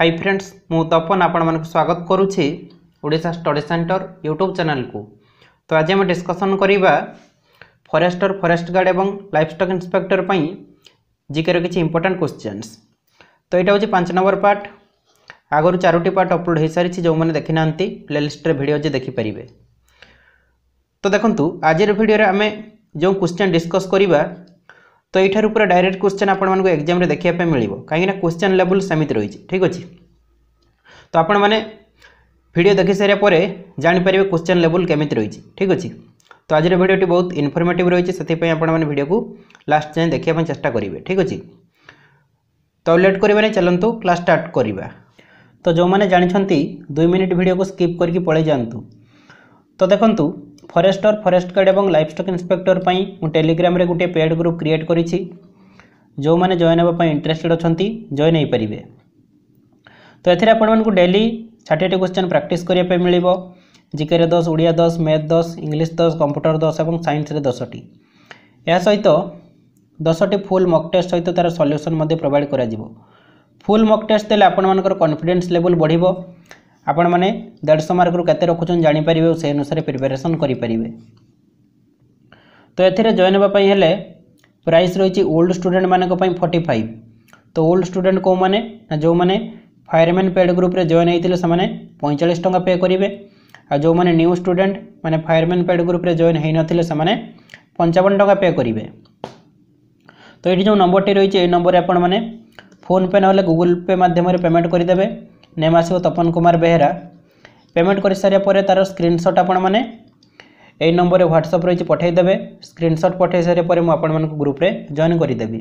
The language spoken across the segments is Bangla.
ହାଇ ଫ୍ରେଣ୍ଡସ୍ ମୁଁ ତପନ ଆପଣମାନଙ୍କୁ ସ୍ୱାଗତ କରୁଛି ଓଡ଼ିଶା ଷ୍ଟଡ଼ି ସେଣ୍ଟର ୟୁଟ୍ୟୁବ୍ ଚ୍ୟାନେଲ୍କୁ ତ ଆଜି ଆମେ ଡିସ୍କସନ୍ କରିବା ଫରେଷ୍ଟର ଫରେଷ୍ଟ ଗାର୍ଡ଼ ଏବଂ ଲାଇଫ୍ ଷ୍ଟକ୍ ଇନ୍ସପେକ୍ଟର ପାଇଁ ଜିକେର କିଛି ଇମ୍ପୋର୍ଟାଣ୍ଟ କ୍ୱେଶ୍ଚିନ୍ସ ତ ଏଇଟା ହେଉଛି ପାଞ୍ଚ ନମ୍ବର ପାର୍ଟ ଆଗରୁ ଚାରୋଟି ପାର୍ଟ ଅପଲୋଡ଼ ହୋଇସାରିଛି ଯେଉଁମାନେ ଦେଖିନାହାନ୍ତି ପ୍ଲେଲିଷ୍ଟରେ ଭିଡ଼ିଓ ଯେ ଦେଖିପାରିବେ ତ ଦେଖନ୍ତୁ ଆଜିର ଭିଡ଼ିଓରେ ଆମେ ଯେଉଁ କ୍ୱେଶ୍ଚିନ୍ ଡିସ୍କସ୍ କରିବା তো এইঠার পুরা ডাইরেক্ট কোশ্চেন আপনার এক্সামে দেখা মিলব কিনা কোশ্চেন লেভেল সেমিতি রয়েছে ঠিক আছে তো আপনার মানে ভিডিও দেখি সারা পরে জাঁপারে কোশ্চেন লেভেল কেমিতি রয়েছে ঠিক আছে তো আজর ভিডিওটি বহুত ইনফরমেটিভ রয়েছে সেই আপনার ভিডিওকে লাস্ট যায় দেখা চেষ্টা করবে ঠিক আছে তো লেট করবানি চলতু ক্লাস স্টার্ট করা তো যে জাঁচান দুই মিনিট ভিডিওকে স্কিপ করি পড়াই যাতে তো দেখুন ফরেস্টর ফরেস্ট গার্ড এবং লাইফ স্টক ইন্সপেক্টর পাই মু টেলিগ্রামে গোটিয়ে পেড গ্রুপ ক্রিয়েট করেছি ଯେଉଁମାନେ ଜଏନ୍ ହେବା ପାଇଁ ଇଣ୍ଟରେଷ୍ଟେଡ୍ ଅଛନ୍ତି ଜଏନ୍ ହୋଇପାରିବେ ତ ଏଥିରେ ଆପଣମାନଙ୍କୁ ଡେଲି ଷାଠିଏଟି କ୍ୱେଶ୍ଚନ୍ ପ୍ରାକ୍ଟିସ୍ କରିବା ପାଇଁ ମିଳିବ ଜିକେରେ ଦଶ ଓଡ଼ିଆ ଦଶ ମ୍ୟାଥ୍ ଦଶ ଇଂଲିଶ ଦଶ କମ୍ପ୍ୟୁଟର ଦଶ ଏବଂ ସାଇନ୍ସରେ ଦଶଟି ଏହା ସହିତ ଦଶଟି ଫୁଲ୍ ମକ୍ ଟେଷ୍ଟ ସହିତ ତା'ର ସଲ୍ୟୁସନ୍ ମଧ୍ୟ ପ୍ରୋଭାଇଡ଼ କରାଯିବ ଫୁଲ୍ ମକ୍ ଟେଷ୍ଟ ଦେଲେ ଆପଣମାନଙ୍କର କନଫିଡେନ୍ସ ଲେଭେଲ୍ ବଢ଼ିବ ଆପଣମାନେ ଦେଢ଼ଶହ ମାର୍କରୁ କେତେ ରଖୁଛନ୍ତି ଜାଣିପାରିବେ ଓ ସେ ଅନୁସାରେ ପ୍ରିପାରେସନ୍ କରିପାରିବେ ତ ଏଥିରେ ଜଏନ୍ ହେବା ପାଇଁ ହେଲେ ପ୍ରାଇସ୍ ରହିଛି ଓଲ୍ଡ ଷ୍ଟୁଡେଣ୍ଟମାନଙ୍କ ପାଇଁ ଫର୍ଟି ଫାଇଭ୍ ତ ଓଲ୍ଡ ଷ୍ଟୁଡେଣ୍ଟ କେଉଁମାନେ ନା ଯେଉଁମାନେ ଫାୟାରମ୍ୟାନ୍ ପେଡ଼୍ ଗ୍ରୁପ୍ରେ ଜଏନ୍ ହୋଇଥିଲେ ସେମାନେ ପଇଁଚାଳିଶ ଟଙ୍କା ପେ କରିବେ ଆଉ ଯେଉଁମାନେ ନ୍ୟୁ ଷ୍ଟୁଡେଣ୍ଟ ମାନେ ଫାୟାରମ୍ୟାନ୍ ପେଡ଼୍ ଗ୍ରୁପ୍ରେ ଜଏନ୍ ହୋଇନଥିଲେ ସେମାନେ ପଞ୍ଚାବନ ଟଙ୍କା ପେ କରିବେ ତ ଏଠି ଯେଉଁ ନମ୍ବରଟି ରହିଛି ଏଇ ନମ୍ବରରେ ଆପଣମାନେ ଫୋନ୍ପେ ନହେଲେ ଗୁଗୁଲ୍ ପେ ମାଧ୍ୟମରେ ପେମେଣ୍ଟ କରିଦେବେ ନେମ୍ ଆସିବ ତପନ କୁମାର ବେହେରା ପେମେଣ୍ଟ କରିସାରିବା ପରେ ତା'ର ସ୍କ୍ରିନଶଟ୍ ଆପଣମାନେ এই নম্বরে হোয়াটসঅ্যাপ রয়েছে পঠাই দেবে স্ক্রিনশট পঠাই সারিয়া পরে মু আপনার গ্রুপে জয়েন করিদেবি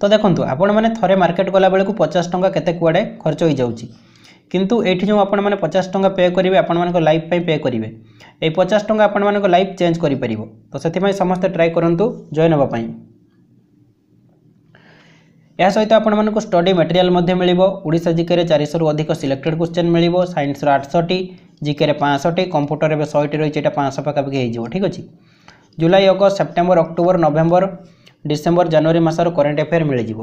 তো দেখুন আপনার থরে মার্কেট গলাবেলে পচাশ টাকা কেতে কুয়াড়ে খরচ হয়ে যাচ্ছে কিন্তু এইটি যে আপনার পচাশ টাকা পে করবে আপনার লাইফ পাই পে করবে এই পচাশ টাকা আপনার লাইফ চেঞ্জ করে পাব তো সেই সমস্ত ট্রাই করতু জয়েন হওয়া ଏହା ସହିତ ଆପଣମାନଙ୍କୁ ଷ୍ଟଡି ମେଟେରିଆଲ୍ ମଧ୍ୟ ମିଳିବ ଓଡ଼ିଶା ଜିକେରେ ଚାରିଶହରୁ ଅଧିକ ସିଲେକ୍ଟେଡ୍ କ୍ୱେଶ୍ଚନ୍ ମିଳିବ ସାଇନ୍ସର ଆଠଶହଟି ଜିକେରେ ପାଞ୍ଚଶହଟି କମ୍ପ୍ୟୁଟର ଏବେ ଶହେଟି ରହିଛି ଏଇଟା ପାଞ୍ଚଶହ ପାଖାପାଖି ହେଇଯିବ ଠିକ୍ ଅଛି July August September October November December ଜାନୁଆରୀ ମାସର କରେଣ୍ଟ ଆଫେୟାର୍ ମିଳିଯିବ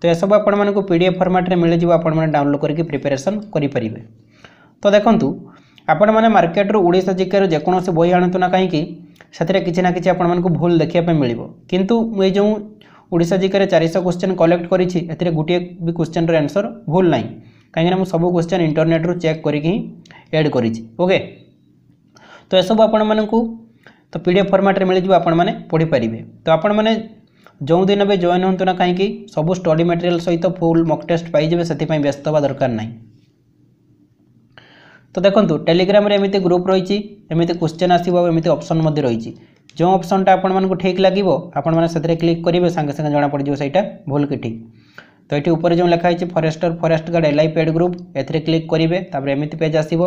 ତ ଏସବୁ ଆପଣମାନଙ୍କୁ ପି ଡି ଏଫ୍ ଫର୍ମାଟ୍ରେ ମିଳିଯିବ ଆପଣମାନେ ଡାଉନଲୋଡ଼୍ କରିକି ପ୍ରିପାରେସନ୍ କରିପାରିବେ ତ ଦେଖନ୍ତୁ ଆପଣମାନେ ମାର୍କେଟରୁ ଓଡ଼ିଶା ଜିକେରୁ ଯେକୌଣସି ବହି ଆଣନ୍ତୁ ନା କାହିଁକି ସେଥିରେ କିଛି ନା କିଛି ଆପଣମାନଙ୍କୁ ଭୁଲ ଦେଖିବା ପାଇଁ ମିଳିବ କିନ୍ତୁ ମୁଁ ଏଇ ଯେଉଁ ଓଡ଼ିଶା ଜିକେରେ ଚାରିଶହ କୋଶ୍ଚେନ୍ କଲେକ୍ଟ କରିଛି ଏଥିରେ ଗୋଟିଏ ବି କୋଶ୍ଚେନ୍ର ଆନ୍ସର୍ ଭୁଲ ନାହିଁ କାହିଁକିନା ମୁଁ ସବୁ କୋଶ୍ଚେନ୍ ଇଣ୍ଟରନେଟ୍ରୁ ଚେକ୍ କରିକି ହିଁ ଏଡ଼୍ କରିଛି ଓକେ ତ ଏସବୁ ଆପଣମାନଙ୍କୁ ତ ପି ଡି ଏଫ୍ ଫର୍ମାଟ୍ରେ ମିଳିଯିବ ଆପଣମାନେ ପଢ଼ିପାରିବେ ତ ଆପଣମାନେ ଯେଉଁଦିନ ବି ଜଏନ୍ ହୁଅନ୍ତୁ ନା କାହିଁକି ସବୁ ଷ୍ଟଡ଼ି ମେଟେରିଆଲ୍ ସହିତ ଫୁଲ୍ ମକ୍ ଟେଷ୍ଟ ପାଇଯିବେ ସେଥିପାଇଁ ବ୍ୟସ୍ତ ହେବା ଦରକାର ନାହିଁ ତ ଦେଖନ୍ତୁ ଟେଲିଗ୍ରାମରେ ଏମିତି ଗ୍ରୁପ୍ ରହିଛି ଏମିତି କୋଶ୍ଚେନ୍ ଆସିବ ଆଉ ଏମିତି ଅପସନ୍ ମଧ୍ୟ ରହିଛି ଯେଉଁ ଅପସନ୍ଟା ଆପଣମାନଙ୍କୁ ଠିକ୍ ଲାଗିବ ଆପଣମାନେ ସେଥିରେ କ୍ଲିକ୍ କରିବେ ସାଙ୍ଗେ ସାଙ୍ଗେ ଜଣାପଡ଼ିଯିବ ସେଇଟା ଭୁଲ କି ଠିକ୍ ତ ଏଠି ଉପରେ ଯେଉଁ ଲେଖା ହେଇଛି forester forest guard LI paid group ଏଥିରେ କ୍ଲିକ୍ କରିବେ ତାପରେ ଏମିତି ପେଜ୍ ଆସିବ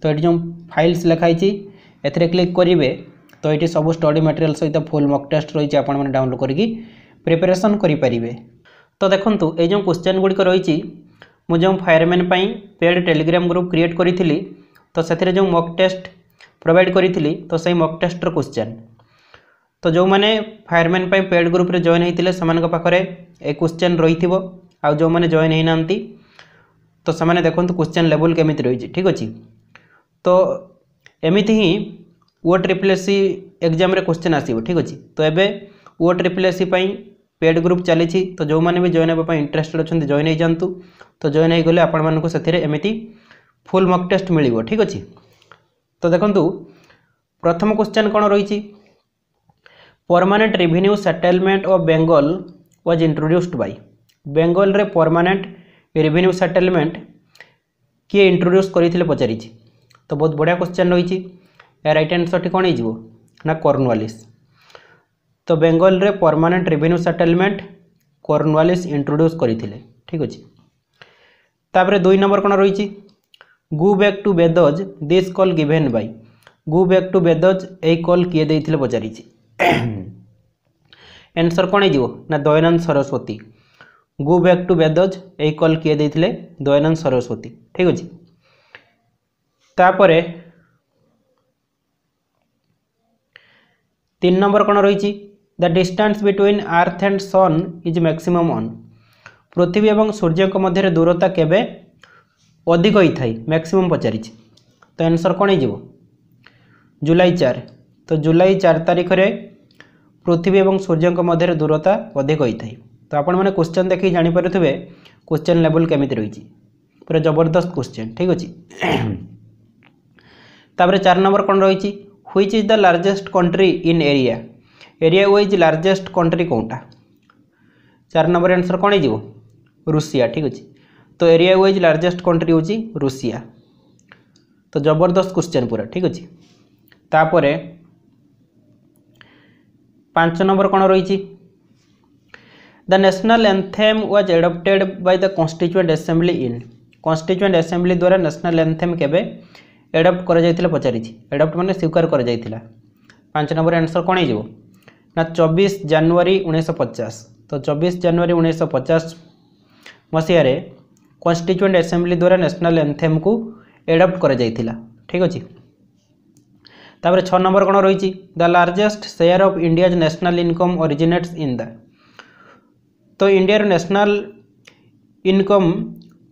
ତ ଏଠି ଯେଉଁ ଫାଇଲ୍ସ ଲେଖା ହେଇଛି ଏଥିରେ କ୍ଲିକ୍ କରିବେ ତ ଏଠି ସବୁ ଷ୍ଟଡ଼ି ମେଟେରିଆଲ୍ ସହିତ ଫୁଲ୍ ମକ୍ ଟେଷ୍ଟ ରହିଛି ଆପଣମାନେ ଡାଉନଲୋଡ଼ କରିକି ପ୍ରିପାରେସନ୍ କରିପାରିବେ ତ ଦେଖନ୍ତୁ ଏଇ ଯେଉଁ କୋଶ୍ଚେନ୍ ଗୁଡ଼ିକ ରହିଛି ମୁଁ ଯେଉଁ ଫାୟାରମ୍ୟାନ୍ ପାଇଁ ପେଡ଼୍ ଟେଲିଗ୍ରାମ ଗ୍ରୁପ୍ କ୍ରିଏଟ୍ କରିଥିଲି ତ ସେଥିରେ ଯେଉଁ ମକ୍ ଟେଷ୍ଟ प्रोवाइड करी तो से मक टेस्टर क्वेश्चन तो जो मैंने फायरमैन पेड ग्रुप जॉन होते हैं पाखे ए क्वेश्चन रही थो जो मैंने जॉन होना तो से देखते क्वेश्चन लेवल केमी रही ठीक अच्छे तो एमती ही ओ ट्रिपलेसी एग्जाम क्वेश्चन आसो ठीक अच्छे तो ये ओ ट्रिपलेसी पेड ग्रुप चली तो जो मैंने भी जॉन होगा इंटरेस्टेड अच्छा जॉन हो जातु तो जॉन हो गले आपण मूँ से फुल मक टेस्ट मिले ठीक अच्छे তো দেখন্তু প্রথম কোশ্চেন কোণ রয়েছে permanent revenue settlement of Bengal was introduced by বেঙ্গলরে পরমানেন্ট রেভিনিউ সেটেলমেন্ট কি ইন্ট্রোড্ୟୁସ୍ করে পচারিছি তো বহুত বড়িয়া কোশ্চেন রয়েছে এর রাইট আনসরটি কোণ হয়ে না কর্নওয়ালিস তো বেঙ্গলরে permanent revenue settlement Cornwallis introduce করে ঠিক আছে তাপরে দুই নম্বর কোণ রয়েছে go back to Vedas this call given by go back to Vedas এই কল কিয়ে দিয়ে ପଚାରିଛି এনসর কে যাব না দয়ানন্দ সরস্বতী গু ব্যাক টু বেদজ এই কল কিয়ে দিয়ে দয়ানন্দ সরস্বতী ঠিক আছে তাপরে তিন নম্বর কোণ রয়েছে the distance between earth and sun is maximum on পৃথিবী এবং সূর্যক মধ্যে দূরতা কেবে ଅଧିକ ହୋଇଥାଏ ମ୍ୟାକ୍ସିମମ୍ ପଚାରିଛି ତ ଆନ୍ସର୍ କ'ଣ ହେଇଯିବ ଜୁଲାଇ ଚାରି ତ ଜୁଲାଇ ଚାରି ତାରିଖରେ ପୃଥିବୀ ଏବଂ ସୂର୍ଯ୍ୟଙ୍କ ମଧ୍ୟରେ ଦୂରତା ଅଧିକ ହୋଇଥାଏ ତ ଆପଣମାନେ କୋଶ୍ଚେନ୍ ଦେଖିକି ଜାଣିପାରୁଥିବେ କୋଶ୍ଚେନ୍ ଲେବୁଲ୍ କେମିତି ରହିଛି ପୁରା ଜବରଦସ୍ତ କୋଶ୍ଚେନ୍ ଠିକ୍ ଅଛି ତାପରେ ଚାରି ନମ୍ବର କ'ଣ ରହିଛି which is the largest country in area area wise largest country କେଉଁଟା ଚାରି ନମ୍ବର ଆନ୍ସର୍ କ'ଣ ହେଇଯିବ ରୁଷିଆ ଠିକ୍ ଅଛି तो एरिया ୱାइଜ୍ ଲାର୍ଜେଷ୍ଟ କଣ୍ଟ୍ରି ହେଉଛି ରୁଷିଆ ତ ଜବରଦସ୍ତ କ୍ୱେଶ୍ଚନ୍ ପୁରା ଠିକ୍ ଅଛି ତାପରେ ପାଞ୍ଚ ନମ୍ବର କ'ଣ ରହିଛି the national anthem was adopted by the constituent assembly in constituent assembly ଦ୍ୱାରା ନ୍ୟାସନାଲ୍ ଏନ୍ଥେମ୍ କେବେ ଏଡପ୍ଟ କରାଯାଇଥିଲା ପଚାରିଛି ଏଡପ୍ଟ ମାନେ ସ୍ୱୀକାର କରାଯାଇଥିଲା ପାଞ୍ଚ ନମ୍ବର ଆନ୍ସର୍ କ'ଣ ହେଇଯିବ ନା ଚବିଶ ଜାନୁଆରୀ ଉଣେଇଶହ ପଚାଶ ତ ଚବିଶ ଜାନୁଆରୀ ଉଣେଇଶହ ପଚାଶ ମସିହାରେ कन्स्टिच्युएंट एसेम्बली द्वारा नेशनल एंथेम को एडप्ट कर ठीक अच्छे तापर छः नंबर कौन रही the largest share of India national income originates in the तो इंडिया नेशनल इनकम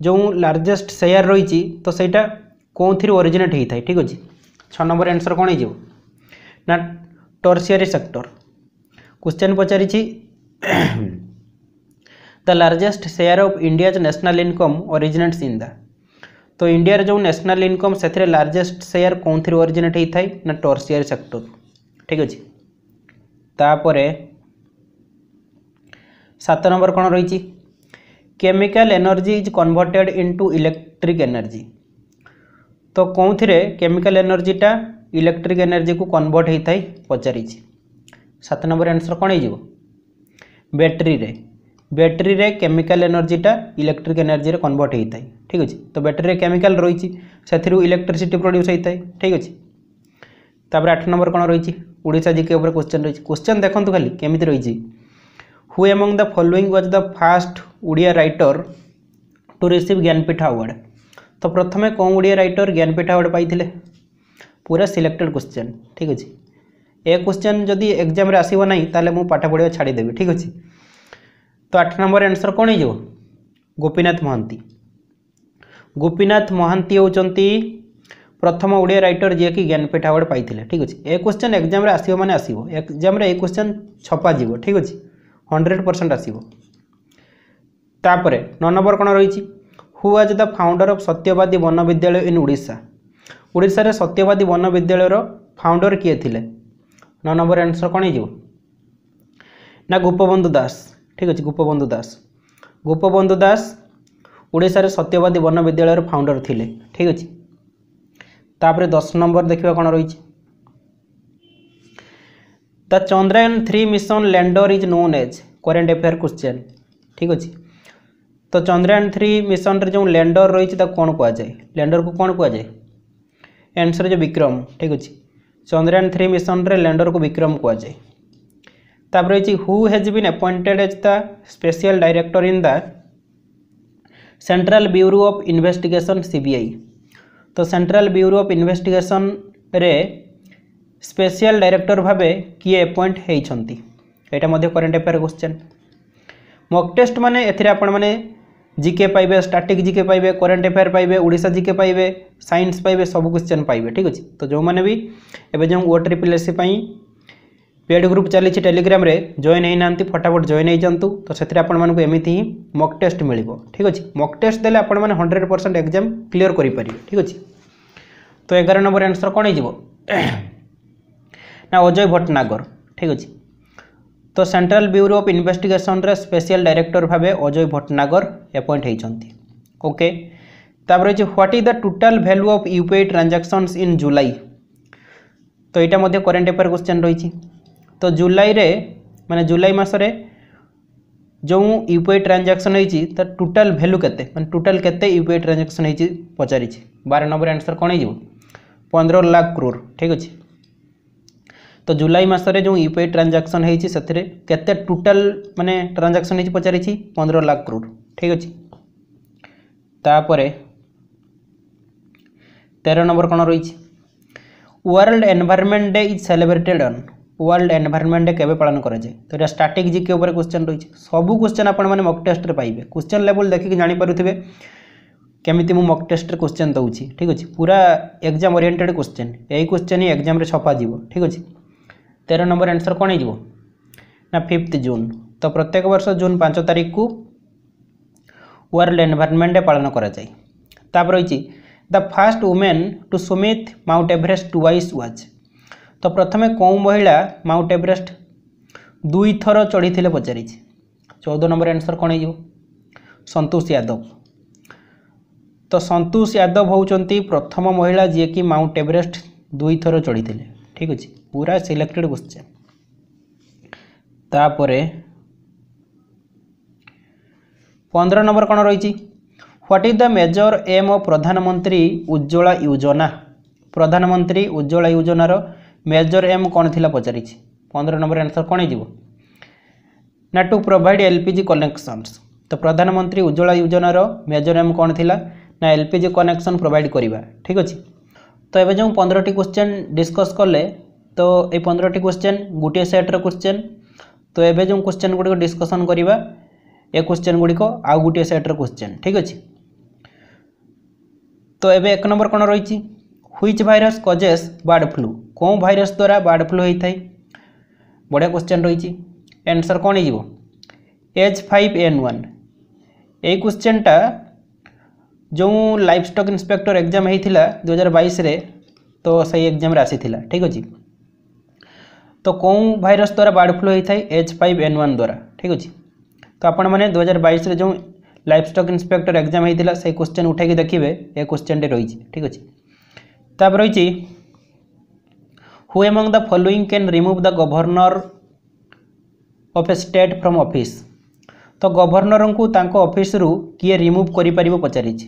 जो लार्जेस्ट सेयार रही तो सहीटा कौन थी ओरिजेट होता है ठीक अच्छे छ नंबर आंसर कौन हो टर्सीयरी सेक्टर क्वेश्चन पचारि the largest share of India's national income originates in the तो इंडिया जो न्यासनाल इनकम से लार्जेस्ट सेयार कौन थी ओरिजिनेट होता है ना टर्सीयर सेक्टर ठीक अच्छे तापर सात नंबर कौन रही chemical energy is converted into electric energy तो कौन थी केमिकाल एनर्जीटा इलेक्ट्रिक एनर्जी को कन्वर्ट होता है पचारि नंबर आंसर कौन हो बैटेरी ব্যাটেরি কেমিকাল এনর্জিটা ইলেকট্রিক এনর্জি কনভর্ট হয়ে থাকে ঠিক আছে তো ব্যাটেরি কেমিকাল রয়েছে সেথির ইলেকট্রিসিটি প্রড্যুস হয়ে থাকে ঠিক আছে তাপরে আট নম্বর কোণ রয়েছে ওড়িশা জিকে উপরে কোশ্চেন রয়েছে কোশ্চেন দেখুন খালি কেমিতি রয়েছে who among the following was the first Odia writer to receive Jnanpith award তো প্রথমে কোন ওড়িয়া রাইটর জ্ঞানপীঠ আওয়ার্ড পাইলে পুরা সিলেক্টেড কোশ্চেন ঠিক আছে এ কোশ্চেন যদি এক্সামে আসব না তাহলে মু পাঠ পড়া ছাড়িদেবি ঠিক আছে তো আট নম্বর আনসর কোণ হয়ে যাব গোপীনাথ মহান্তি গোপীনাথ মহান্তি হচ্ছেন প্রথম ওড়িয়া রাইটর যিয়ে কি জ্ঞানপীঠ আওয়ার্ড পাই ঠিক আছে এ কোশ্চেন এক্সামে আসব মানে আসব এক্সামে এই কোশ্চেন ছপা যাব ঠিক আছে হন্ড্রেড পরসেন্ট আসব তাপরে ন নম্বর কোণ রয়েছে হু আজ দ্য ফাউন্ডর অফ সত্যবাদী বন বিদ্যালয় ইন ওড়িশা ওড়িশার সত্যবাদী বন বিদ্যালয়ের ফাউন্ডর কিয়ে লে ন নম্বর আনসর কোণ হয়ে যাব না গোপবন্ধু দাস ঠিক আছে গোপবন্ধু দাস গোপবন্ধু দাস ଓଡ଼ିଶାରେ ସତ୍ୟବାଦୀ ବନ ବିଦ୍ୟାଳୟର ଫାଉଣ୍ଡର ଥିଲେ ଠିକ୍ ଅଛି ତାପରେ ଦଶ ନମ୍ବର ଦେଖିବା କ'ଣ ରହିଛି the Chandrayaan three mission lander is known as current affair question ଠିକ୍ ଅଛି ତ ଚନ୍ଦ୍ରାୟନ ଥ୍ରୀ ମିଶନରେ ଯେଉଁ ଲ୍ୟାଣ୍ଡର ରହିଛି ତାକୁ କ'ଣ କୁହାଯାଏ ଲ୍ୟାଣ୍ଡରକୁ କ'ଣ କୁହାଯାଏ ଆନ୍ସର ଯେ ବିକ୍ରମ ଠିକ୍ ଅଛି ଚନ୍ଦ୍ରାୟନ ଥ୍ରୀ ମିଶନରେ ଲ୍ୟାଣ୍ଡରକୁ ବିକ୍ରମ କୁହାଯାଏ তারপর রয়েছে who has been appointed as the special director in the central bureau of investigation CBI তো সেন্ট্রাল ব্যুরো অফ ইনভেস্টিগেশন রে স্পেশাল ডাইরেক্টর ভাবে কিয়ে অ্যাপয়েন্ট হয়েছেন এটা মধ্যে current affair question mock test মানে এতে আপনার জিকে পাইবে স্টাটিক জিকে পাইবে করেন্ট আফেয়ার পাইবে ওড়শা জিকে পাইবে সাইন্স পাইবে সব কোশ্চেন পাইবে ঠিক আছে তো যে এবে যে O triple S C paid group চালিছি টেলিগ্রামে জয়েন হয়ে না ফটাফট জয়েন হয়ে যাতে তো সে আপনার এমিতি হি মক টেস্ট মিলব ঠিক আছে মক টেস্ট দেলে আপনার হন্ড্রেড পরসেন্ট এক্সাম ক্লিয়ার করে পারে ঠিক আছে তো এগারো নম্বর আনসর কণ হয়ে না অজয় ভট্টনাগর ঠিক আছে তো সেন্ট্রাল ব্যুরো অফ ইনভেস্টিগেসনরে স্পেশাল ডাইরেক্টর ভাবে অজয় ভট্টনাগর এপয়েন্ট হয়েছেন ওকে তাপরে হচ্ছে what is the total value of UPI transactions in July তো এটা মধ্যে করেন্ট অ্যাফেয়ার কোশ্চেন রয়েছে ତ ଜୁଲାଇରେ ମାନେ ଜୁଲାଇ ମାସରେ ଯେଉଁ ୟୁ ପି ଆଇ ଟ୍ରାଞ୍ଜାକ୍ସନ୍ ହେଇଛି ତାର ଟୋଟାଲ୍ ଭ୍ୟାଲୁ କେତେ ମାନେ ଟୋଟାଲ୍ କେତେ ୟୁ ପି ଆଇ ଟ୍ରାଞ୍ଜାକ୍ସନ୍ ହେଇଛି ପଚାରିଛି ବାର ନମ୍ବର ଆନ୍ସର୍ କ'ଣ ହେଇଯିବ ପନ୍ଦର ଲାଖ କ୍ରୋର୍ ଠିକ୍ ଅଛି ତ ଜୁଲାଇ ମାସରେ ଯେଉଁ ୟୁ ପି ଆଇ ଟ୍ରାଞ୍ଜାକ୍ସନ୍ ହେଇଛି ସେଥିରେ କେତେ ଟୋଟାଲ୍ ମାନେ ଟ୍ରାଞ୍ଜାକ୍ସନ୍ ହେଇଛି ପଚାରିଛି ପନ୍ଦର ଲାଖ କ୍ରୋର୍ ଠିକ୍ ଅଛି ତାପରେ ତେର ନମ୍ବର କ'ଣ ରହିଛି world environment day is celebrated on world environment day কেবে পালন করা যায় তো এটা স্ট্যাটিক জিকে উপরে কোশ্চেন রয়েছে সবু কোশ্চেন আপনার মক টেস্টরে পাইবে কোশ্চেন লেভেল দেখিকি জাঁপারে কেমিতি মু মক টেস্টরে কোশ্চেন দেছি ঠিক আছে পুরা এক্সাম ওরিয়েন্টেড কোশ্চেন এই কোশ্চেন হি এক্সামে ছপা যাব ঠিক আছে তের নম্বর আনসর কোণ হয়ে না ফিফ্থ জুন তো প্রত্যেক বর্ষ জুন পাঁচ তারিখকু ওয়ার্ল্ড এনভায়রনমেন্ট ডে পালন করা যায় তারপর রয়েছে the first women to summit Mount Everest twice was ତ ପ୍ରଥମେ କେଉଁ ମହିଳା ମାଉଣ୍ଟ ଏଭରେଷ୍ଟ ଦୁଇଥର ଚଢ଼ିଥିଲେ ପଚାରିଛି ଚଉଦ ନମ୍ବର ଆନ୍ସର୍ କ'ଣ ହେଇଯିବ ସନ୍ତୋଷ ୟାଦବ ତ ସନ୍ତୋଷ ୟାଦବ ହେଉଛନ୍ତି ପ୍ରଥମ ମହିଳା ଯିଏକି ମାଉଣ୍ଟ ଏଭରେଷ୍ଟ ଦୁଇଥର ଚଢ଼ିଥିଲେ ଠିକ୍ ଅଛି ପୁରା ସିଲେକ୍ଟେଡ଼୍ କ୍ୱେଶ୍ଚିନ୍ ତାପରେ ପନ୍ଦର ନମ୍ବର କ'ଣ ରହିଛି what is the major aim of Pradhan Mantri Ujjwala ଯୋଜନା ପ୍ରଧାନମନ୍ତ୍ରୀ ଉଜ୍ଜଳା ଯୋଜନାର મેજર એમ કોણ થિલા પચારીછી 15 નંબર આન્સર કોણ હેજીબો ના ટુ પ્રોવાઇડ એલપીજી કનેક્શન્સ તો પ્રધાનમંત્રી ઉજ્જવળા યોજનાર મેજર એમ કોણ થિલા ના એલપીજી કનેક્શન પ્રોવાઇડ કરવા ઠીક ଅଛି তো এবে যে পনেরোটি কোশ্চেন ডিসকস কলে তো এই পনেরোটি কোশ্চেন গোটিয়ে সেট্র কোশ্চেন তো এবে যে কোশ্চেন গুড়ি ডিসকসন করা এ কোশ্চেন গুড়ি আউ গোটিয়ে সেট্র কোশ্চেন ঠিক আছে তো এবে এক নম্বর কোণ রয়েছে which virus causes bird flu କେଉଁ ଭାଇରସ୍ ଦ୍ୱାରା ବାର୍ଡ଼ ଫ୍ଲୁ ହୋଇଥାଏ ବଢ଼ିଆ କ୍ୱେଶ୍ଚନ୍ ରହିଛି ଆନ୍ସର୍ କ'ଣ ହେଇଯିବ ଏଚ୍ ଫାଇଭ୍ ଏନ୍ ୱାନ୍ এই কোশ্চেনটা যে লাইফ স্টক ইন্সপেক্টর এক্সাম হয়েছিল দুই হাজার বাইশে তো সেই এক্সামে আসি ঠিক আছে তো কেউ ভাইরস দ্বারা বার্ড ফ্লু হয়ে থাকে এচ ফাইভ এন ওয়ান দ্বারা ঠিক আছে তো আপনার মানে দুই হাজার বাইশে যে লাইফ স্টক ইন্সপেক্টর এক্সাম হয়েছিল সেই কোশ্চেন উঠাইকি দেখবে এ কোশ্চেনটি রয়েছে ঠিক আছে তারপর রয়েছে who among the following can remove the governor of a state from office তো গভর্নরঙ্কু তাঙ্ক অফিসরু কিয়ে রিমুভ করিপারিব পচারিছি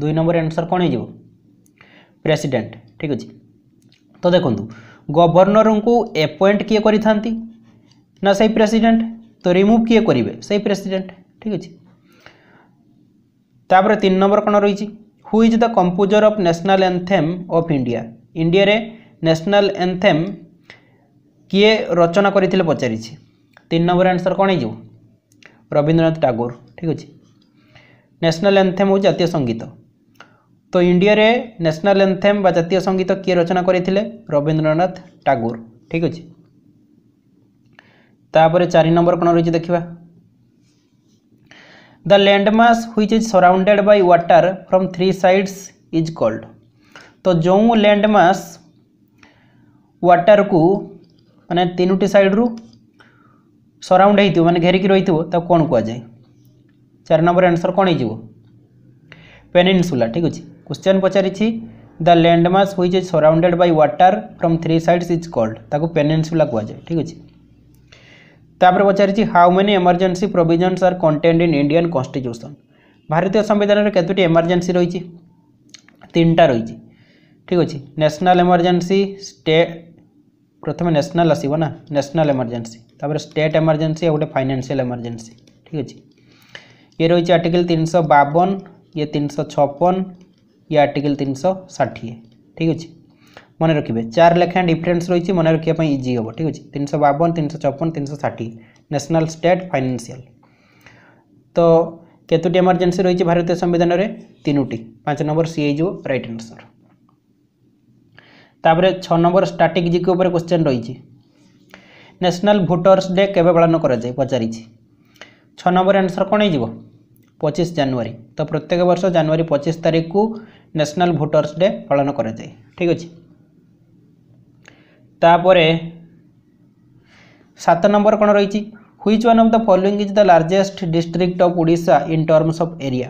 দুই নম্বর আনসর কোণ হয়ে প্রেসিডেন্ট ঠিক আছে তো দেখুন গভর্নরঙ্কু এপয়েন্ট কিয়ে করে থাকে না সেই প্রেসিডেন্ট তো রিমুভ কিয়ে করবে সেই প্রেসিডেন্ট ঠিক আছে তাপরে তিন নম্বর কোণ রয়েছে who is the composer of national anthem of India ইন্ডিয়ার ন্যাশনাল এনথেম কিয়ে রচনা করে পচারিছি তিন নম্বর আনসর কোণ হয়ে রবীন্দ্রনাথ টাগোর ঠিক আছে ন্যাশনাল এনথেম হচ্ছে জাতীয় সঙ্গীত তো ইন্ডিয়ারে ন্যাশনাল এনথেম বা জাতীয় সঙ্গীত কিয়ে রচনা করে রবীন্দ্রনাথ টাগোর ঠিক আছে তাপরে চারি নম্বর কোণ রয়েছে দেখা The landmass which is surrounded by water from three sides is called. তো ଯେଉଁ ଲ୍ୟାଣ୍ଡମାସ୍ ୱାଟରକୁ को मैंने ସାଇଡ଼ରୁ ସରାଉଣ୍ଡ ହେଇଥିବ ମାନେ घेरिक रही ତାକୁ कौन କୁହାଯାଏ चार नंबर आंसर कौन हो पेनसुला ठीक अच्छे क्वेश्चन पचार द हुई is surrounded by water from three sides is called ताको पेनेनसुला कहुए ठीक अच्छे तापर पचार how many emergency provisions are contained in Indian constitution भारतीय संविधान कतोटी एमरजेन्सी रही तीन टा रही ठीक अच्छे नेशनल एमरजेन्सी स्टेट प्रथम न्यासनाल आसो ना न्यासनाल एमरजेन्सी स्टेट एमरजेन्सी गोटे फाइनेसियाल एमरजेन्सी ठीक अच्छे ये रही है आर्टिकल तीन सौ बावन ये तीन सौ छपन ये आर्टिकल तीन सौ षाठी ठीक अच्छे मन रखिए चार लेखाएं डिफरेन्स रही मन रखापी इजी हे ठीक अच्छे तीन सौ बावन तीन सौ छपन तीन सौ षाठी न्यासनाल स्टेट फाइनेसियाल तो केतोटी एमरजेन्सी रही भारतीय संविधान में तीनोटी पाँच नंबर सी हो रईट आनसर তাপরে ছ নম্বর স্টাটিক জিকে উপরে কোশ্চেন রয়েছে ন্যাশনাল ভোটর্স ডে কেবে পালন করা যায় পচারিছি ছ নম্বর আনসর কোণ হয়ে পঁচিশ জানুয়ারি তো প্রত্যেক বর্ষ জানুয়ারি পঁচিশ তারিখকু ন্যাশনাল ভোটর্স ডে পালন করা যায় ঠিক আছে তাপরে সাত নম্বর কোণ রয়েছে which one of the following is the largest district of Odisha in terms of area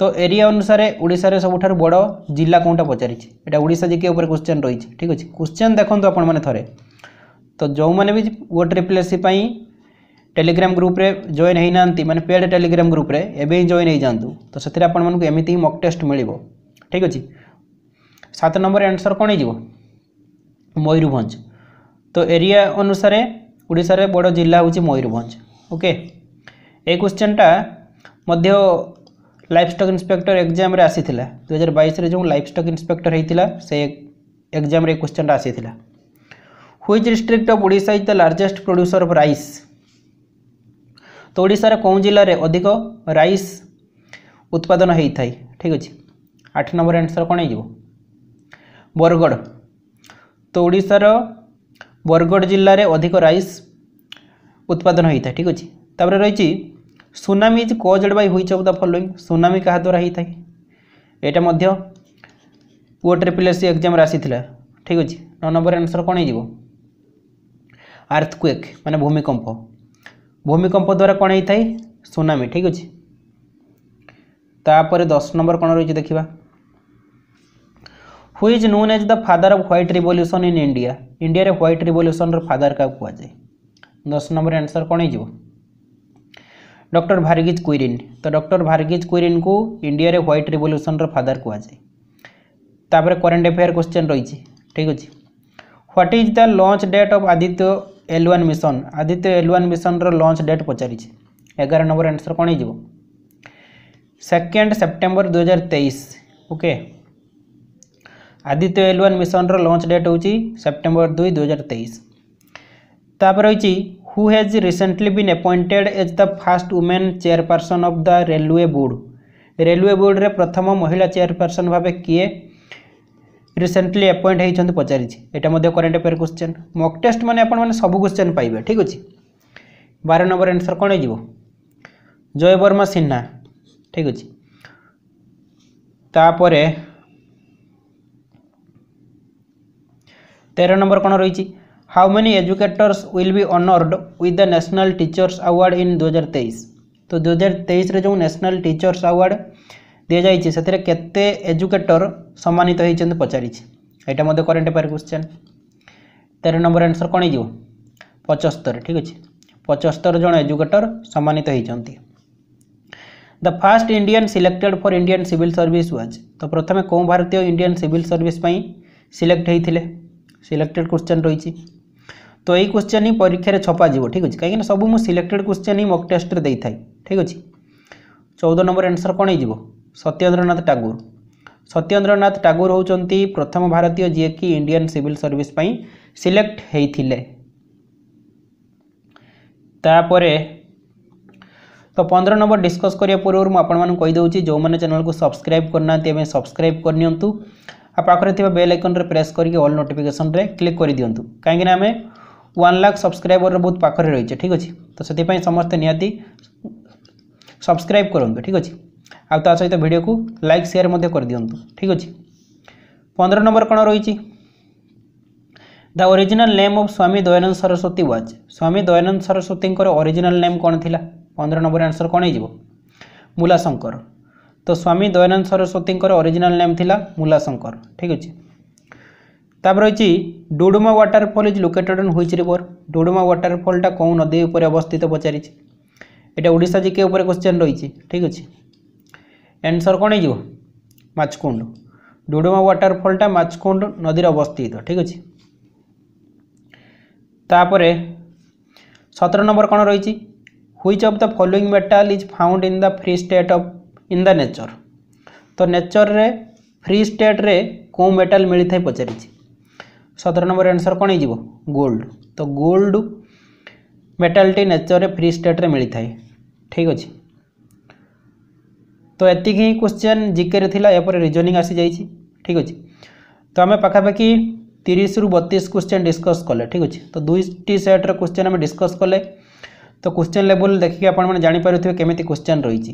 তো এরিয়া অনুসারে ওড়িশার সবুঠার বড় জেলা কোনটা পচারিছি এটা ওড়িশা জিকে উপরে কোশ্চেন রয়েছে ঠিক আছে কোশ্চেন দেখুন আপনার থরে তো যে ওট রিপ্লেসি পাই টেলিগ্রাম গ্রুপে জয়েন হয়ে না মানে পেড টেলিগ্রাম গ্রুপে এবে জয়েন হয়ে যাতে তো সেটি আপনার এমিতি মক টেস্ট মিলব ঠিক আছে সাত নম্বর আনসর কোণ হয়ে ময়ূরভঞ্জ তো এরিয়া অনুসারে ওড়িশার বড় জেলা হচ্ছে ময়ূরভঞ্জ ওকে এই কোশ্চেনটা মধ্য ଲାଇଫଷ୍ଟକ୍ ଇନ୍ସପେକ୍ଟର ଏକ୍ଜାମ୍ରେ ଆସିଥିଲା ଦୁଇ ହଜାର ବାଇଶରେ ଯେଉଁ ଲାଇଫଷ୍ଟକ୍ ଇନ୍ସପେକ୍ଟର ହେଇଥିଲା ସେ ଏକ୍ଜାମ୍ରେ ଏ କ୍ୱେଶ୍ଚନ୍ଟା ଆସିଥିଲା which district of Odisha is the largest producer of rice তো ওড়িশার কেউ জেলার অধিক রাইস উৎপাদন হয়ে থাকে ঠিক আছে আট নম্বর আনসর কোণ হয়ে বরগড় তো ওড়িশার বরগড় জেলার অধিক রাইস উৎপাদন হয়ে থাকে ঠিক আছে তাপরে রয়েছে tsunami is caused by which of the following tsunami କାହା ଦ୍ୱାରା ହୋଇଥାଏ ଏଇଟା ମଧ୍ୟ ପୁଅ ଟ୍ରିପିଲ୍ ଏସ୍ ସି ଏକ୍ଜାମ୍ରେ ଆସିଥିଲା ଠିକ୍ ଅଛି ନଅ ନମ୍ବର ଆନ୍ସର୍ କ'ଣ ହେଇଯିବ ଆର୍ଥକ୍ୱେକ୍ ମାନେ ଭୂମିକମ୍ପ ଭୂମିକମ୍ପ ଦ୍ୱାରା କ'ଣ ହେଇଥାଏ ସୁନାମି ଠିକ୍ ଅଛି ତାପରେ ଦଶ ନମ୍ବର କ'ଣ ରହିଛି ଦେଖିବା who is known as the father of white revolution in India ইন্ডিয়ার হোয়াইট রিভল্যুশনর ফাদার কাহু কুযায় দশ নম্বর আনসর কোণ হয়ে ଡକ୍ଟର ଭାର୍ଗିଜ କୁଇରିନ୍ ତ ଡକ୍ଟର ଭାର୍ଗିଜ କୁଇରିନ୍କୁ ଇଣ୍ଡିଆରେ ହ୍ୱାଇଟ୍ ରିଭଲ୍ୟୁସନ୍ର ଫାଦର୍ କୁହାଯାଏ ତାପରେ କରେଣ୍ଟ ଆଫେୟାର୍ କ୍ୱେଶ୍ଚନ୍ ରହିଛି ଠିକ୍ ଅଛି what is the launch date of Aditya L one mission Aditya L one ମିଶନ୍ର ଲଞ୍ଚ ଡେଟ୍ ପଚାରିଛି ଏଗାର ନମ୍ବର ଆନ୍ସର୍ କ'ଣ ହେଇଯିବ ସେକେଣ୍ଡ ସେପ୍ଟେମ୍ବର ଦୁଇହଜାର ତେଇଶ ଓକେ ଆଦିତ୍ୟ ଏଲ୍ ୱାନ୍ ମିଶନ୍ର ଲଞ୍ଚ ଡେଟ୍ ହେଉଛି ସେପ୍ଟେମ୍ବର ଦୁଇ ଦୁଇହଜାର ତେଇଶ ତାପରେ ରହିଛି who has recently been appointed as the first women chairperson of the railway board railway board রে প্রথম মহিলা চেয়ারপারসন ভাবে কিয়ে রিসেন্টলি ଆପଏଣ୍ଟ ହେଇଛନ୍ତି ପଚାରିଛି এটা ମଧ୍ୟ current affair question mock test ମାନେ ଆପଣମାନେ ସବୁ କ୍ୱେଶ୍ଚନ୍ ପାଇବେ ଠିକ୍ ଅଛି ବାର ନମ୍ବର ଆନ୍ସର କ'ଣ ହେଇଯିବ ଜୟବର୍ମା ସିହ୍ନା ଠିକ୍ ଅଛି ତାପରେ ତେର ନମ୍ବର କ'ଣ ରହିଛି how many educators will be honoured with the national teachers award in दुई तो दुई तेईस जो नेशनल टीचर्स अवार्ड दि जाइए से एजुकेटर सम्मानित होती पचारि यहाँ करेन्ट अफेयर क्वेश्चन तेरह नंबर आंसर कौन हो पचस्तर ठीक अच्छे पचस्तर जन एजुकेटर सम्मानित होती the first Indian selected for Indian civil service was तो प्रथम कौ भारतीय इंडियन सिविल सर्विस सिलेक्ट होते सिलेक्टेड क्वेश्चन रही তো এই কোশ্চেন ହିଁ ପରୀକ୍ଷାରେ ଛପାଯିବ ଠିକ୍ ଅଛି କାହିଁକିନା ସବୁ ମୁଁ ସିଲେକ୍ଟେଡ଼୍ କୋଶ୍ଚେନ୍ ହିଁ ମକ୍ ଟେଷ୍ଟରେ ଦେଇଥାଏ ଠିକ୍ ଅଛି ଚଉଦ ନମ୍ବର ଆନ୍ସର୍ କ'ଣ ହେଇଯିବ ସତ୍ୟେନ୍ଦ୍ରନାଥ ଟାଗୋର ସତ୍ୟେନ୍ଦ୍ରନାଥ ଟାଗୋର ହେଉଛନ୍ତି ପ୍ରଥମ ଭାରତୀୟ ଯିଏକି ଇଣ୍ଡିଆନ୍ ସିଭିଲ୍ ସର୍ଭିସ୍ ପାଇଁ ସିଲେକ୍ଟ ହେଇଥିଲେ ତାପରେ তো পনেরো নম্বর ডিসকস করা পূর্ব আপনার কইদি যে চ্যানেলকে সবসক্রাইব করে না এবার সবসক্রাইব করে নিউ পাখে থাকা বেল আইকন প্রেস করি অল নোটিফিকেসন ক্লিক করে দিও কিন্তু আমি ୱାନ୍ ଲାଖ୍ ସବସ୍କ୍ରାଇବର ବହୁତ ପାଖରେ ରହିଛେ ଠିକ୍ ଅଛି ତ ସେଥିପାଇଁ ସମସ୍ତେ ନିହାତି ସବସ୍କ୍ରାଇବ୍ କରନ୍ତୁ ଠିକ୍ ଅଛି ଆଉ ତା ସହିତ ଭିଡ଼ିଓକୁ ଲାଇକ୍ ସେୟାର ମଧ୍ୟ କରିଦିଅନ୍ତୁ ଠିକ୍ ଅଛି ପନ୍ଦର ନମ୍ବର କ'ଣ ରହିଛି the original name of Swami Dayananda Saraswati was Swami Dayananda ସରସ୍ୱତୀଙ୍କର ଓରିଜିନାଲ୍ ନେମ୍ କ'ଣ ଥିଲା ପନ୍ଦର ନମ୍ବର ଆନ୍ସର୍ କ'ଣ ହେଇଯିବ ମୁଲାଶଙ୍କର ତ ସ୍ୱାମୀ ଦୟାନନ୍ଦ ସରସ୍ୱତୀଙ୍କର ଓରିଜିନାଲ୍ ନେମ୍ ଥିଲା ମୁଲାଶଙ୍କର ଠିକ୍ ଅଛି তারপর রয়েছে Duduma waterfall is located on which river Duduma ওয়াটারফলটা কোন নদী উপরে অবস্থিত পচারিছে এটা ওড়িশা জিকে উপরে কোশ্চেন রয়েছে ঠিক আছে আনসর কোণ হয়ে যাব মাছকুণ্ড ডুডুমা ওয়াটারফলটা মাছকুণ্ড নদীর অবস্থিত ঠিক আছে তাপরে সতেরো নম্বর কোণ রয়েছে which of the following metal is found in the free state of in the nature তো নেচরের ফ্রি স্টেট্রে কেউ মেটাল মিলিথাই পচারিছে সতেরো নম্বরের আনসর কোণ হয়ে গোল্ড তো গোল্ড মেটালটি নেচরে ফ্রি স্টেট্রে মিলি থাকে ঠিক আছে তো এতিক হি কোশ্চেন জিকে লা এপরে রিজনিং আসি যাই ঠিক আছে তো আমি পাখাপাখি তিরিশ রু বতিশ কোশ্চেন ডিসকস কলে ঠিক আছে তো দুইটি সেট্র কোশ্চেন আমি ডিসকস কলে তো কোশ্চেন লেভেল দেখি আপনার জাঁপারে কেমিটি কোশ্চেন রয়েছে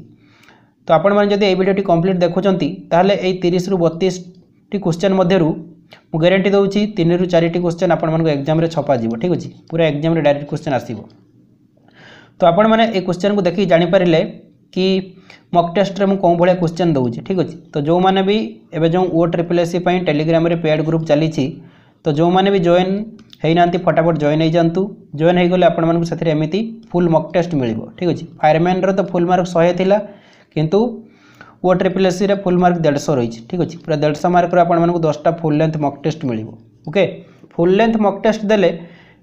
তো আপনার যদি এই ভিডিওটি কমপ্লিট দেখুম তাহলে এই তিরিশ রু বতিশটি কোশ্চেন মধ্যে ମୁଁ ଗ୍ୟାରେଣ୍ଟି ଦେଉଛି ତିନିରୁ ଚାରିଟି କୋଶ୍ଚିନ୍ ଆପଣମାନଙ୍କୁ ଏକ୍ଜାମ୍ରେ ଛପାଯିବ ଠିକ୍ ଅଛି ପୁରା ଏକ୍ଜାମ୍ରେ ଡାଇରେକ୍ଟ କୋଶ୍ଚିନ୍ ଆସିବ ତ ଆପଣମାନେ ଏ କୋଶ୍ଚିନ୍କୁ ଦେଖିକି ଜାଣିପାରିଲେ କି ମକ୍ ଟେଷ୍ଟରେ ମୁଁ କେଉଁ ଭଳିଆ କ୍ୱେଶ୍ଚନ୍ ଦେଉଛି ଠିକ୍ ଅଛି ତ ଯେଉଁମାନେ ବି ଏବେ ଯେଉଁ ଓ ଟ୍ରିପଲ୍ ଏସ୍ ପାଇଁ ଟେଲିଗ୍ରାମ୍ରେ ପେଡ୍ ଗ୍ରୁପ୍ ଚାଲିଛି ତ ଯେଉଁମାନେ ବି ଜଏନ୍ ହୋଇନାହାନ୍ତି ଫଟାଫଟ ଜଏନ୍ ହୋଇଯାଆନ୍ତୁ ଜଏନ୍ ହୋଇଗଲେ ଆପଣମାନଙ୍କୁ ସେଥିରେ ଏମିତି ଫୁଲ୍ ମକ୍ ଟେଷ୍ଟ ମିଳିବ ଠିକ୍ ଅଛି ଫାୟାରମ୍ୟାନ୍ର ତ ଫୁଲ୍ ମାର୍କ ଶହେ ଥିଲା କିନ୍ତୁ ଓ ଟ୍ରିପଲ୍ ଏସ୍ସିରେ ଫୁଲ୍ ମାର୍କ ଦେଢ଼ଶହ ରହିଛି ଠିକ୍ ଅଛି ପୁରା ଦେଢ଼ଶହ ମାର୍କରେ ଆପଣମାନଙ୍କୁ ଦଶଟା ଫୁଲ୍ ଲେନ୍ଥ ମକ୍ ଟେଷ୍ଟ ମିଳିବ okay full length mock test ଦେଲେ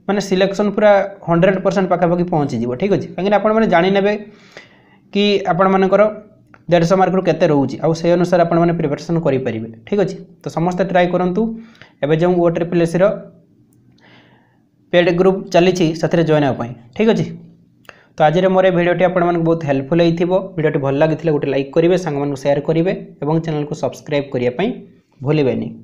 ମାନେ ସିଲେକ୍ସନ୍ ପୁରା ହଣ୍ଡ୍ରେଡ଼ ପରସେଣ୍ଟ ପାଖାପାଖି ପହଞ୍ଚିଯିବ ଠିକ୍ ଅଛି କାହିଁକିନା ଆପଣମାନେ ଜାଣିନେବେ କି ଆପଣମାନଙ୍କର ଦେଢ଼ଶହ ମାର୍କରୁ କେତେ ରହୁଛି ଆଉ ସେଇ ଅନୁସାରେ ଆପଣମାନେ ପ୍ରିପାରେସନ୍ କରିପାରିବେ ଠିକ୍ ଅଛି ତ ସମସ୍ତେ ଟ୍ରାଏ କରନ୍ତୁ ଏବେ ଯେଉଁ ଓ ଟ୍ରିପଲ୍ ଏସ୍ସିର ପେଡ଼୍ ଗ୍ରୁପ୍ ଚାଲିଛି ସେଥିରେ ଜଏନ୍ ହେବା ପାଇଁ ଠିକ୍ ଅଛି तो आज मोर भिडियोटी आपंक बहुत हेल्पफुल भिडियोटी भल लगी गोटे लाइक करेंगे सांग सेयार करेंगे और चैनल सब्सक्राइब करने भूल